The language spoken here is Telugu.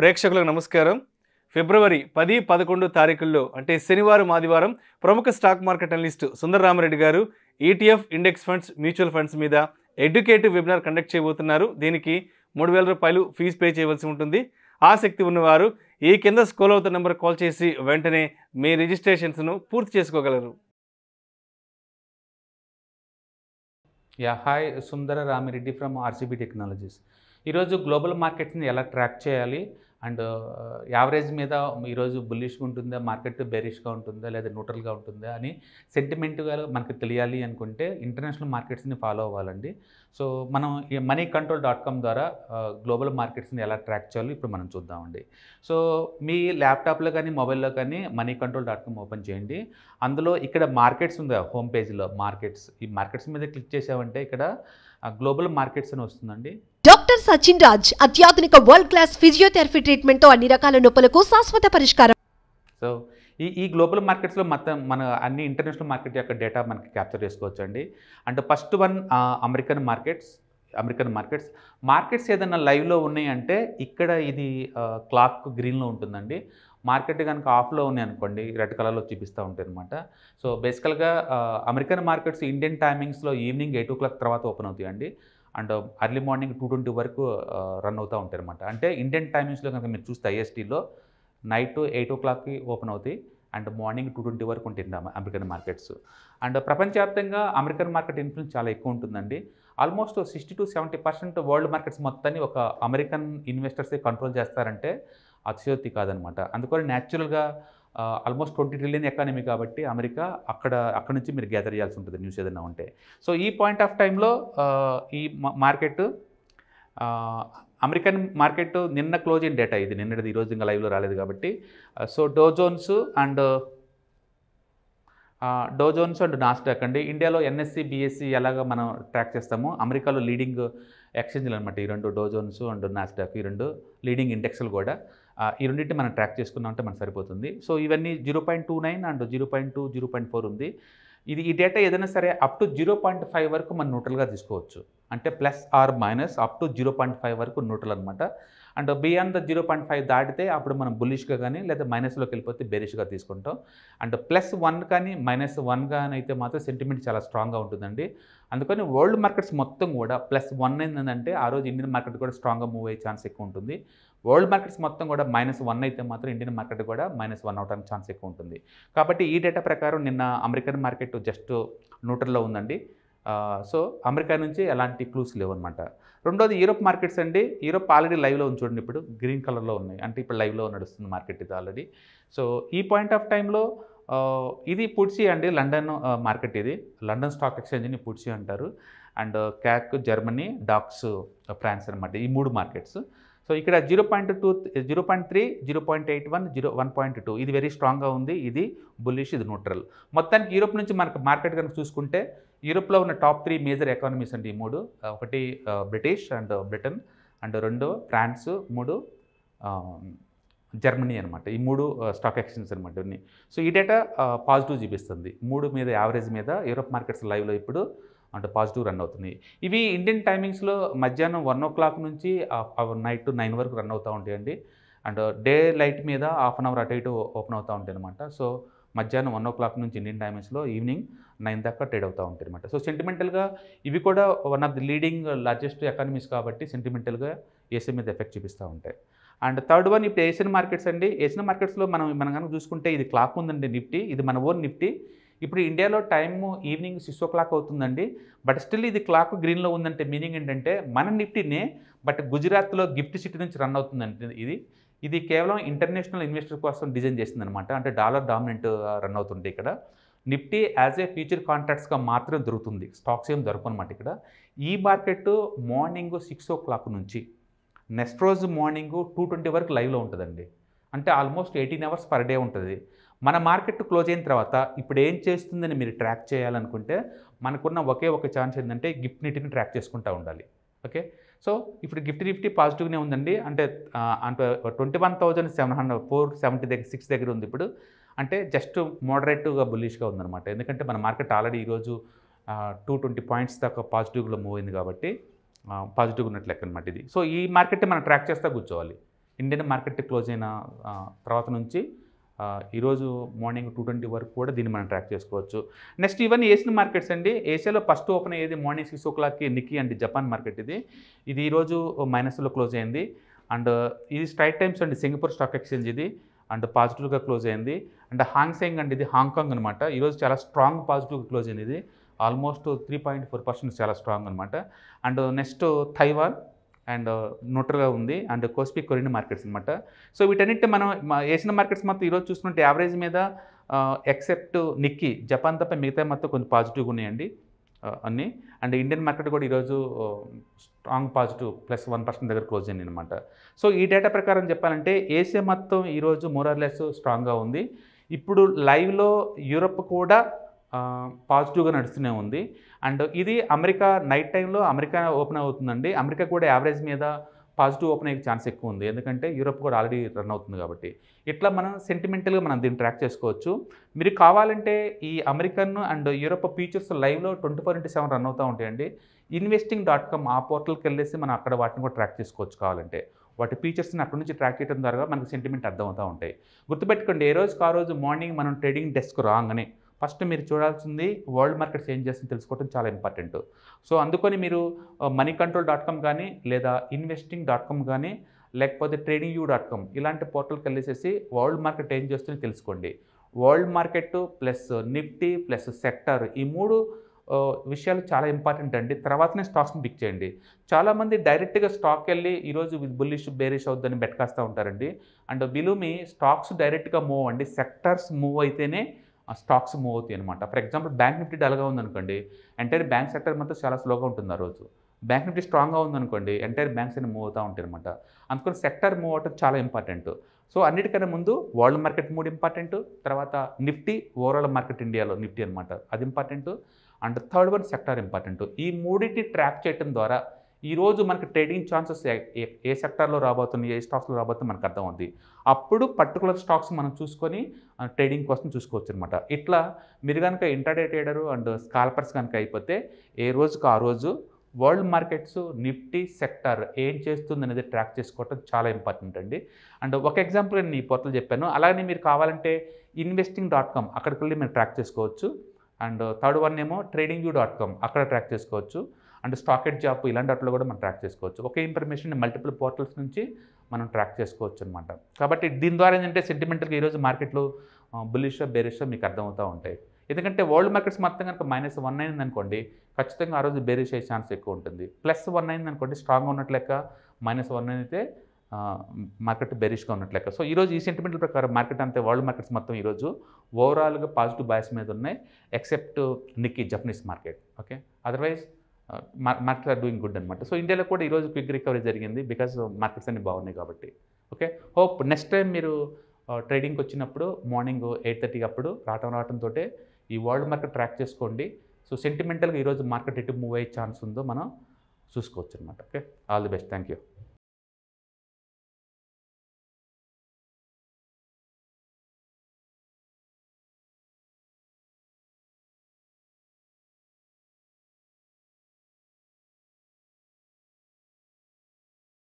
ప్రేక్షకులకు నమస్కారం ఫిబ్రవరి పది పదకొండు తారీఖుల్లో అంటే శనివారం ఆదివారం ప్రముఖ stock market analyst Sundara Ramareddy garu ETF index funds mutual funds మీద ఎడ్యుకేటివ్ వెబినార్ కండక్ట్ చేయబోతున్నారు దీనికి మూడు వేల రూపాయలు ఫీజు పే చేయవలసి ఉంటుంది ఆసక్తి ఉన్నవారు ఈ కింద స్కోల్ అవుతున్న నెంబర్ కాల్ చేసి వెంటనే మీ రిజిస్ట్రేషన్స్ను పూర్తి చేసుకోగలరు yeah hi Sundara Ramireddy from RCB technologies ఈరోజు గ్లోబల్ మార్కెట్స్ని ఎలా ట్రాక్ చేయాలి అండ్ యావరేజ్ మీద ఈరోజు బుల్లిష్గా ఉంటుందా మార్కెట్ బెరిష్గా ఉంటుందా లేదా న్యూట్రల్గా ఉంటుందా అని సెంటిమెంట్గా మనకి తెలియాలి అనుకుంటే ఇంటర్నేషనల్ మార్కెట్స్ని ఫాలో అవ్వాలండి సో మనం మనీ కంట్రోల్ డాట్ కామ్ ద్వారా గ్లోబల్ మార్కెట్స్ని ఎలా ట్రాక్ చేయాలో ఇప్పుడు మనం చూద్దామండి సో మీ ల్యాప్టాప్లో కానీ మొబైల్లో కానీ money control dot com open చేయండి అందులో ఇక్కడ మార్కెట్స్ ఉందా హోమ్ పేజ్లో మార్కెట్స్ ఈ మార్కెట్స్ మీద క్లిక్ చేసామంటే ఇక్కడ గ్లోబల్ మార్కెట్స్ అని వస్తుందండి డాక్టర్ సచిన్ రాజ్ అత్యాధునిక వరల్డ్ క్లాస్ ఫిజియోథెరపీ ట్రీట్మెంట్తో అన్ని రకాల నొప్పులకు శాశ్వత పరిష్కారం సో ఈ ఈ గ్లోబల్ మార్కెట్స్లో మొత్తం మన అన్ని ఇంటర్నేషనల్ మార్కెట్ యొక్క డేటా మనకి క్యాప్చర్ చేసుకోవచ్చు అండి అంటే first one American markets American markets markets ఏదైనా లైవ్లో ఉన్నాయంటే ఇక్కడ ఇది క్లాక్ గ్రీన్లో ఉంటుందండి మార్కెట్ కనుక ఆఫ్లో ఉన్నాయి అనుకోండి రెడ్ కలర్లో చూపిస్తూ ఉంటాయి అనమాట సో బేసికల్గా అమెరికన్ మార్కెట్స్ ఇండియన్ టైమింగ్స్లో ఈవినింగ్ ఎయిట్ ఓ క్లాక్ తర్వాత ఓపెన్ అవుతాయండి and early morning two twenty వరకు రన్ అవుతూ ఉంటాయి అనమాట అంటే ఇండియన్ టైమింగ్స్లో కనుక మీరు చూస్తే ఐఎస్టీలో నైట్ ఎయిట్ ఓ క్లాక్కి ఓపెన్ అవుతాయి అండ్ మార్నింగ్ టూ ట్వంటీ వరకు ఉంటుంది అమెరికన్ మార్కెట్స్ అండ్ ప్రపంచవ్యాప్తంగా అమెరికన్ మార్కెట్ ఇన్ఫ్లుయెన్స్ చాలా ఎక్కువ ఉంటుందండి almost sixty to seventy percent world markets మొత్తాన్ని ఒక అమెరికన్ ఇన్వెస్టర్సే కంట్రోల్ చేస్తారంటే అతిశయోక్తి కాదనమాట అందుకని న్యాచురల్గా ఆల్మోస్ట్ ట్వంటీ ట్రిలియన్ ఎకానమీ కాబట్టి అమెరికా అక్కడ అక్కడ నుంచి మీరు గ్యాదర్ చేయాల్సి ఉంటుంది న్యూస్ ఏదైనా ఉంటే సో ఈ పాయింట్ ఆఫ్ టైంలో ఈ మార్కెట్ అమెరికన్ మార్కెట్ నిన్న క్లోజింగ్ డేటా ఇది నిన్నటిది ఈరోజు ఇంకా లైవ్లో రాలేదు కాబట్టి so Dow Jones and Dow Jones and NASDAQ అండి ఇండియాలో ఎన్ఎస్సి బీఎస్సి ఎలాగ మనం ట్రాక్ చేస్తాము అమెరికాలో లీడింగ్ ఎక్స్చేంజ్లు అనమాట ఈ రెండు డోజోన్స్ అండ్ నాస్టాక్ ఈ రెండు లీడింగ్ ఇండెక్స్లు కూడా ఈ రెండింటి మనం ట్రాక్ చేసుకున్నాం అంటే మనకు సరిపోతుంది సో ఇవన్నీ zero point two nine and zero point two zero point four ఉంది ఇది ఈ డేటా ఏదైనా సరే up to zero point five వరకు మనం న్యూట్రల్గా తీసుకోవచ్చు అంటే plus or minus up to zero point five వరకు న్యూట్రల్ అనమాట and beyond the zero point five దాటితే అప్పుడు మనం బులిష్గా కానీ లేదా మైనస్లోకి వెళ్ళిపోతే బెరిష్గా తీసుకుంటాం అండ్ ప్లస్ వన్ కానీ మైనస్ వన్ కానీ అయితే మాత్రం సెంటిమెంట్ చాలా స్ట్రాంగ్గా ఉంటుందండి అందుకని వరల్డ్ మార్కెట్స్ మొత్తం కూడా ప్లస్ వన్ ఏంటంటే ఆ రోజు ఇండియన్ మార్కెట్ కూడా స్ట్రాంగ్గా మూవ్ అయ్యే ఛాన్స్ ఎక్కువ ఉంటుంది వరల్డ్ మార్కెట్స్ మొత్తం కూడా మైనస్ వన్ అయితే మాత్రం ఇండియన్ మార్కెట్ కూడా మైనస్ వన్ అవడానికి ఛాన్స్ ఎక్కువ ఉంటుంది కాబట్టి ఈ డేటా ప్రకారం నిన్న అమెరికన్ మార్కెట్ జస్ట్ న్యూట్రల్లో ఉందండి సో అమెరికా నుంచి ఎలాంటి క్లూస్ లేవన్నమాట రెండోది యూరోప్ మార్కెట్స్ అండి యూరోప్ ఆల్రెడీ లైవ్లో ఉంది చూడండి ఇప్పుడు గ్రీన్ కలర్లో ఉన్నాయి అంటే ఇప్పుడు లైవ్లో నడుస్తుంది మార్కెట్ ఇది ఆల్రెడీ సో ఈ పాయింట్ ఆఫ్ టైంలో ఇది పుడ్సీ అండి లండన్ మార్కెట్ ఇది లండన్ స్టాక్ ఎక్స్చేంజ్ని పుడ్సి అంటారు and CAC Germany DAX France అనమాట ఈ మూడు మార్కెట్స్ సో ఇక్కడ zero point two zero point three zero point eight one zero one point two ఇది వెరీ స్ట్రాంగ్గా ఉంది ఇది బుల్లిష్ ఇది న్యూట్రల్ మొత్తానికి యూరోప్ నుంచి మనకు మార్కెట్ కనుక చూసుకుంటే యూరోప్లో ఉన్న టాప్ త్రీ మేజర్ ఎకానమీస్ అండి ఈ మూడు ఒకటి బ్రిటిష్ అండ్ బ్రిటన్ అండ్ రెండు ఫ్రాన్స్ మూడు జర్మనీ అనమాట ఈ మూడు స్టాక్ ఎక్స్చేంజ్ అనమాట ఉన్నాయి సో ఈ డేటా పాజిటివ్ చూపిస్తుంది మూడు మీద యావరేజ్ మీద యూరోప్ మార్కెట్స్ లైవ్లో ఇప్పుడు అంటే పాజిటివ్ రన్ అవుతున్నాయి ఇవి ఇండియన్ టైమింగ్స్లో మధ్యాహ్నం వన్ ఓ క్లాక్ నుంచి నైట్ టు నైన్ వరకు రన్ అవుతూ ఉంటాయండి అండ్ డే లైట్ మీద హాఫ్ అన్ అవర్ అటు ఇటు ఓపెన్ అవుతూ ఉంటాయి అనమాట సో మధ్యాహ్నం వన్ ఓ క్లాక్ నుంచి ఇండియన్ టైమ్స్లో ఈవినింగ్ నైన్ దాకా ట్రేడ్ అవుతూ ఉంటాయి అనమాట సో సెంటిమెంటల్గా ఇవి కూడా one of the leading largest economies కాబట్టి సెంటిమెంటల్గా ఏసీ మీద ఎఫెక్ట్ చూపిస్తూ ఉంటాయి అండ్ థర్డ్ వన్ ఇప్పుడు ఏషియన్ మార్కెట్స్ అండి ఏషియన్ మార్కెట్స్లో మనం మనం కనుక చూసుకుంటే ఇది క్లాక్ ఉందండి నిఫ్టీ ఇది మన ఓన్ నిఫ్టీ ఇప్పుడు ఇండియాలో time evening six o'clock అవుతుందండి బట్ స్టిల్ ఇది క్లాక్ గ్రీన్లో ఉందంటే మీనింగ్ ఏంటంటే మన నిఫ్టీనే బట్ గుజరాత్లో గిఫ్ట్ సిటీ నుంచి రన్ అవుతుందండి ఇది ఇది కేవలం ఇంటర్నేషనల్ ఇన్వెస్టర్ కోసం డిజైన్ చేసిందనమాట అంటే డాలర్ డామినెంట్ రన్ అవుతుంది ఇక్కడ నిఫ్టీ యాజ్ ఏ ఫ్యూచర్ కాంట్రాక్ట్స్గా మాత్రం దొరుకుతుంది స్టాక్స్ ఏం దొరకవు అనమాట ఇక్కడ ఈ market morning six o'clock నుంచి నెక్స్ట్ రోజు మార్నింగ్ టూ ట్వంటీ వరకు లైవ్లో ఉంటుందండి అంటే almost eighteen hours per day ఉంటుంది మన మార్కెట్ క్లోజ్ అయిన తర్వాత ఇప్పుడు ఏం చేస్తుందని మీరు ట్రాక్ చేయాలనుకుంటే మనకున్న ఒకే ఒక ఛాన్స్ ఏంటంటే గిఫ్ట్ నీటిని ట్రాక్ చేసుకుంటూ ఉండాలి ఓకే సో ఇప్పుడు గిఫ్ట్ నిఫ్టీ పాజిటివ్గానే ఉందండి అంటే అంటే twenty one thousand seven hundred four seventy దగ్గర సిక్స్ దగ్గర ఉంది ఇప్పుడు అంటే జస్ట్ మోడరేట్గా బుల్లిష్గా ఉందన్నమాట ఎందుకంటే మన మార్కెట్ ఆల్రెడీ ఈరోజు టూ ట్వంటీ పాయింట్స్ దాకా పాజిటివ్లో మూవ్ అయింది కాబట్టి పాజిటివ్ ఉన్నట్లు లెక్క అనమాట ఇది సో ఈ మార్కెట్ మనం ట్రాక్ చేస్తే కూర్చోవాలి ఇండియన్ మార్కెట్ క్లోజ్ అయిన తర్వాత నుంచి ఈరోజు మార్నింగ్ టూ ట్వంటీ వరకు కూడా దీన్ని మనం ట్రాక్ చేసుకోవచ్చు నెక్స్ట్ ఇవన్నీ ఏషియన్ మార్కెట్స్ అండి ఏషియాలో ఫస్ట్ ఓపెన్ అయ్యేది మార్నింగ్ సిక్స్ ఓ క్లాక్కి నిక్కి అండి జపాన్ మార్కెట్ ఇది ఇది ఈరోజు మైనస్లో క్లోజ్ అయింది అండ్ uh, ఇది స్ట్రైట్ టైమ్స్ అండి సింగపూర్ స్టాక్ ఎక్స్చేంజ్ ఇది అండ్ పాజిటివ్గా క్లోజ్ అయింది అండ్ హాంగ్ సెంగ్ అండి ఇది హాంకాంగ్ అనమాట ఈరోజు చాలా స్ట్రాంగ్ పాజిటివ్గా క్లోజ్ అయింది almost three point four percent చాలా స్ట్రాంగ్ అనమాట అండ్ నెక్స్ట్ తైవాన్ అండ్ న్యూట్రల్గా ఉంది అండ్ కోస్పీ కొరిన్ మార్కెట్స్ అనమాట సో వీటన్నిటి మనం ఏషియన్ మార్కెట్స్ మొత్తం ఈరోజు చూసుకుంటే యావరేజ్ మీద ఎక్సెప్ట్ నిక్కి జపాన్ తప్ప మిగతా మొత్తం కొంచెం పాజిటివ్గా ఉన్నాయండి అన్నీ అండ్ ఇండియన్ మార్కెట్ కూడా ఈరోజు strong positive plus one percent దగ్గర క్లోజ్ అయింది అనమాట సో ఈ డేటా ప్రకారం చెప్పాలంటే ఏషియా మొత్తం ఈరోజు లెస్ స్ట్రాంగ్గా ఉంది ఇప్పుడు లైవ్లో యూరప్ కూడా పాజిటివ్గా నడుస్తూనే ఉంది అండ్ ఇది అమెరికా నైట్ టైంలో అమెరికా ఓపెన్ అవుతుందండి అమెరికా కూడా యావరేజ్ మీద పాజిటివ్ ఓపెన్ అయ్యే ఛాన్స్ ఎక్కువ ఉంది ఎందుకంటే యూరోప్ కూడా ఆల్రెడీ రన్ అవుతుంది కాబట్టి ఇట్లా మనం సెంటిమెంటల్గా మనం దీన్ని ట్రాక్ చేసుకోవచ్చు మీరు కావాలంటే ఈ అమెరికన్ అండ్ యూరోప్ ఫీచర్స్ లైవ్లో twenty four into seven run అవుతూ ఉంటాయండి ఇన్వెస్టింగ్ డాట్ కామ్ ఆ పోర్టల్కి వెళ్ళేసి మనం అక్కడ వాటిని కూడా ట్రాక్ చేసుకోవచ్చు కావాలంటే వాటి ఫీచర్స్ని అక్కడ నుంచి ట్రాక్ చేయడం ద్వారా మనకు సెంటిమెంట్ అర్థమవుతూ ఉంటాయి గుర్తుపెట్టుకోండి ఏ రోజు ఆ రోజు మార్నింగ్ మనం ట్రేడింగ్ డెస్క్ రాగానే ఫస్ట్ మీరు చూడాల్సింది వరల్డ్ మార్కెట్స్ ఏం చేస్తుంది తెలుసుకోవడం చాలా ఇంపార్టెంట్ సో అందుకని మీరు మనీ కంట్రోల్ డాట్ కామ్ కానీ లేదా ఇన్వెస్టింగ్ డాట్ కామ్ కానీ లేకపోతే ట్రేడింగ్ యూ డాట్ కామ్ ఇలాంటి పోర్టల్కి వెళ్ళేసేసి వరల్డ్ మార్కెట్ ఏం చేస్తుంది తెలుసుకోండి world market plus Nifty plus sector ఈ మూడు విషయాలు చాలా ఇంపార్టెంట్ అండి తర్వాతనే స్టాక్స్ని పిక్ చేయండి చాలామంది డైరెక్ట్గా స్టాక్ వెళ్ళి ఈరోజు బుల్లిష్ బేరిష్ అవుద్దని బెట్కాస్తూ ఉంటారండి అండ్ బిలుమి స్టాక్స్ డైరెక్ట్గా మూవ్ అండి సెక్టర్స్ మూవ్ అయితేనే స్టాక్స్ మూవ్ అవుతాయి అనమాట ఫర్ ఎగ్జాంపుల్ బ్యాంక్ నిఫ్టీ డల్గా ఉందనుకోండి ఎంటైర్ బ్యాంక్ సెక్టర్ మొత్తం చాలా స్లోగా ఉంటుంది ఆ రోజు బ్యాంక్ నిఫ్టీ స్ట్రాంగ్గా ఉందనుకోండి ఎంటైర్ బ్యాంక్స్ అన్ని మూవ్ అవుతూ ఉంటాయి అనమాట అందుకని సెక్టర్ మూవ్ అవటం చాలా ఇంపార్టెంట్ సో అన్నిటికన్నా ముందు వరల్డ్ మార్కెట్ మూడు ఇంపార్టెంట్ తర్వాత నిఫ్టీ ఓవరాల్ మార్కెట్ ఇండియాలో నిఫ్టీ అనమాట అది important and third one sector important ఈ మూడింటిని ట్రాక్ చేయడం ద్వారా ఈరోజు మనకి ట్రేడింగ్ ఛాన్సెస్ ఏ సెక్టర్లో రాబోతున్నాయి ఏ స్టాక్స్లో రాబోతుంది మనకు అర్థం అవుద్ది అప్పుడు పర్టికులర్ స్టాక్స్ మనం చూసుకొని ట్రేడింగ్ కోసం చూసుకోవచ్చు అనమాట ఇట్లా మీరు కనుక ఇంటర్డే ట్రేడరు అండ్ స్కాల్పర్స్ కనుక అయిపోతే ఏ రోజుకు ఆ రోజు వరల్డ్ మార్కెట్స్ నిఫ్టీ సెక్టర్ ఏం చేస్తుంది అనేది ట్రాక్ చేసుకోవటం చాలా ఇంపార్టెంట్ అండి అండ్ ఒక ఎగ్జాంపుల్ నేను ఈ పోర్టల్ చెప్పాను అలాగే మీరు కావాలంటే ఇన్వెస్టింగ్ డాట్ కామ్ అక్కడికి వెళ్ళి మీరు ట్రాక్ చేసుకోవచ్చు అండ్ థర్డ్ వన్ ఏమో ట్రేడింగ్ వ్యూ డాట్ కామ్ అక్కడ ట్రాక్ చేసుకోవచ్చు అండ్ స్టాకెట్ జాబ్ ఇలాంటి వాటిలో కూడా మనం ట్రాక్ చేసుకోవచ్చు ఒకే ఇన్ఫర్మేషన్ మల్టిపుల్ పోర్టల్స్ నుంచి మనం ట్రాక్ చేసుకోవచ్చు అనమాట కాబట్టి దీని ద్వారా ఏంటంటే సెంటిమెంటల్గా ఈరోజు మార్కెట్లో బులిషో బేరిషో మీకు అర్థమవుతూ ఉంటాయి ఎందుకంటే వరల్డ్ మార్కెట్స్ మొత్తం కనుక మైనస్ వన్ అయింది అనుకోండి ఖచ్చితంగా ఆ రోజు బేరిష్ అయ్యే ఛాన్స్ ఎక్కువ ఉంటుంది ప్లస్ వన్ అయింది అనుకోండి స్ట్రాంగ్ ఉన్నట్లు లెక్క మైనస్ వన్ అయితే మార్కెట్ బెరిష్గా ఉన్నట్లు లెక్క సో ఈరోజు ఈ సెంటిమెంట్ల ప్రకారం మార్కెట్ అంతే వరల్డ్ మార్కెట్స్ మొత్తం ఈరోజు ఓవరాల్గా పాజిటివ్ బయాస్ మీద ఉన్నాయి except Nikkei Japanese market okay otherwise market are doing good అనమాట సో ఇండియాలో కూడా ఈరోజు క్విక్ రికవరీ జరిగింది బికాస్ మార్కెట్స్ అన్ని బాగున్నాయి కాబట్టి ఓకే హోప్ నెక్స్ట్ టైం మీరు ట్రేడింగ్కి వచ్చినప్పుడు మార్నింగ్ ఎయిట్ థర్టీ అప్పుడు రావటం రావటంతో ఈ వరల్డ్ మార్కెట్ ట్రాక్ చేసుకోండి సో సెంటిమెంటల్గా ఈరోజు మార్కెట్ ఎటు మూవ్ అయ్యే ఛాన్స్ ఉందో మనం చూసుకోవచ్చు అనమాట okay all the best thank you